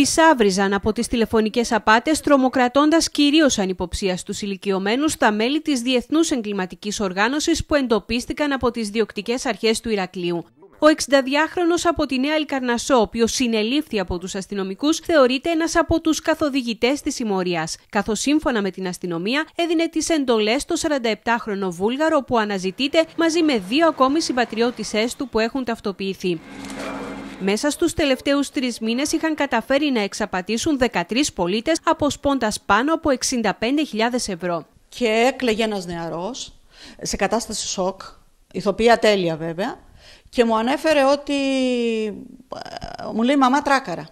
φυσάβριζαν από τις τηλεφωνικές απάτες, τρομοκρατώντας κυρίως ανυποψίας στους ηλικιωμένους τα μέλη της Διεθνούς Εγκληματικής Οργάνωσης που εντοπίστηκαν από τις διοκτικές αρχές του Ηρακλείου. Ο 62χρονο από τη Νέα Αλκαρνασό, ο οποίος συνελήφθη από τους αστυνομικούς, θεωρείται ένας από τους καθοδηγητές της συμμορίας. Καθώς σύμφωνα με την αστυνομία έδινε τις εντολές στο 47χρονο Βούλγαρο που αναζητείται μαζί με δύο ακόμη συμπατριώτησές του που έχουν ταυτοποιηθεί. Μέσα στους τελευταίους τρεις μήνες είχαν καταφέρει να εξαπατήσουν 13 πολίτες αποσπώντας πάνω από 65.000 ευρώ. Και έκλαιγε ένας νεαρός σε κατάσταση σοκ, ηθοποιία τέλεια βέβαια, και μου ανέφερε ότι ε, μου λέει «μαμά τράκαρα».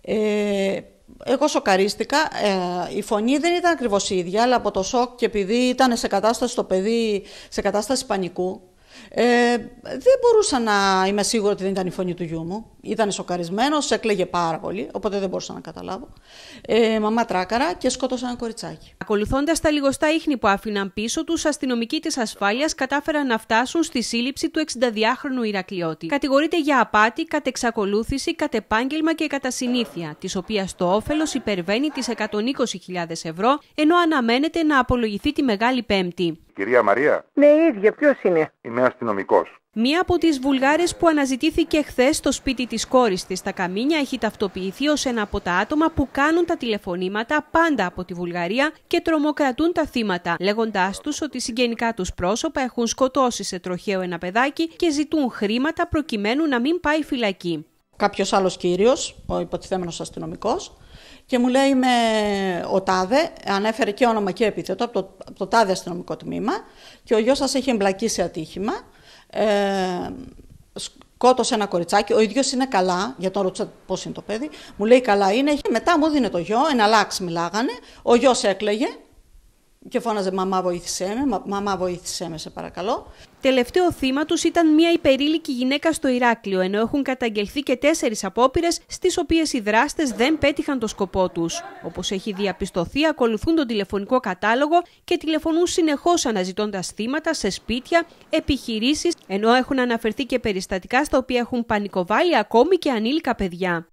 Ε, εγώ σοκαρίστηκα. Ε, η φωνή δεν ήταν ακριβώς η ίδια, αλλά από το σοκ και επειδή ήταν σε κατάσταση το παιδί, σε κατάσταση πανικού, ε, δεν μπορούσα να είμαι σίγουρη ότι δεν ήταν η φωνή του γιού μου. Ήταν σοκαρισμένος, έκλαιγε πάρα πολύ, οπότε δεν μπορούσα να καταλάβω. Ε, μαμά τράκαρα και σκότωσα ένα κοριτσάκι. Ακολουθώντας τα λιγοστά ίχνη που άφηναν πίσω τους, αστυνομικοί της ασφάλειας κατάφεραν να φτάσουν στη σύλληψη του 62χρονου Ηρακλειώτη. Κατηγορείται για απάτη, κατ' εξακολούθηση, κατ' επάγγελμα και κατά συνήθεια, της οποίας το όφελος υπερβαίνει τις 120.000 ευρώ, ενώ αναμένεται να απολογηθεί τη Μεγάλη Πέμπτη. Κυρία Μαρία. Ναι, ίδια. Ποιος είναι. Είμαι αστυνομικός. Μία από τις Βουλγάρες που αναζητήθηκε χθες στο σπίτι της κόρης της στα Καμίνια έχει ταυτοποιηθεί ως ένα από τα άτομα που κάνουν τα τηλεφωνήματα πάντα από τη Βουλγαρία και τρομοκρατούν τα θύματα, λέγοντάς τους ότι συγγενικά τους πρόσωπα έχουν σκοτώσει σε τροχαίο ένα παιδάκι και ζητούν χρήματα προκειμένου να μην πάει φυλακή. Κάποιος άλλος κύριος, ο υποτιθέμενος αστυνομικός, και μου λέει με ο Τάδε, ανέφερε και όνομα και επίθετο, από το, από το Τάδε αστυνομικό τμήμα, και ο γιος σας έχει εμπλακεί σε ατύχημα, ε, σκότωσε ένα κοριτσάκι, ο ίδιος είναι καλά, για τον ρωτήσατε πώς είναι το παιδί, μου λέει καλά είναι, μετά μου δίνει το γιο, εναλλάξει μιλάγανε, ο γιος έκλαιγε, και φώναζε «Μαμά βοήθησέ με, μαμά βοήθησέ με σε παρακαλώ». Τελευταίο θύμα τους ήταν μια υπερήλικη γυναίκα στο Ηράκλειο, ενώ έχουν καταγγελθεί και τέσσερις απόπειρες, στις οποίες οι δράστες δεν πέτυχαν το σκοπό τους. Όπως έχει διαπιστωθεί, ακολουθούν τον τηλεφωνικό κατάλογο και τηλεφωνούν συνεχώς αναζητώντας θύματα σε σπίτια, επιχειρήσεις, ενώ έχουν αναφερθεί και περιστατικά στα οποία έχουν πανικοβάλει ακόμη και ανήλικα παιδιά.